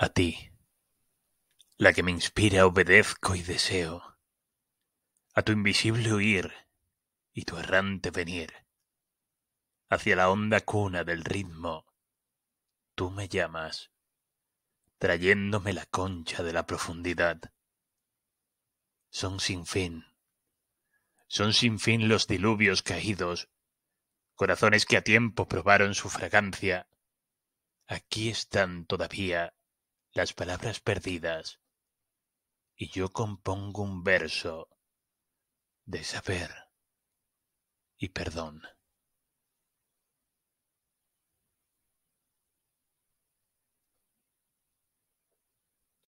A ti, la que me inspira, obedezco y deseo, a tu invisible huir y tu errante venir, hacia la honda cuna del ritmo, tú me llamas, trayéndome la concha de la profundidad. Son sin fin, son sin fin los diluvios caídos, corazones que a tiempo probaron su fragancia, aquí están todavía las palabras perdidas, y yo compongo un verso de saber y perdón.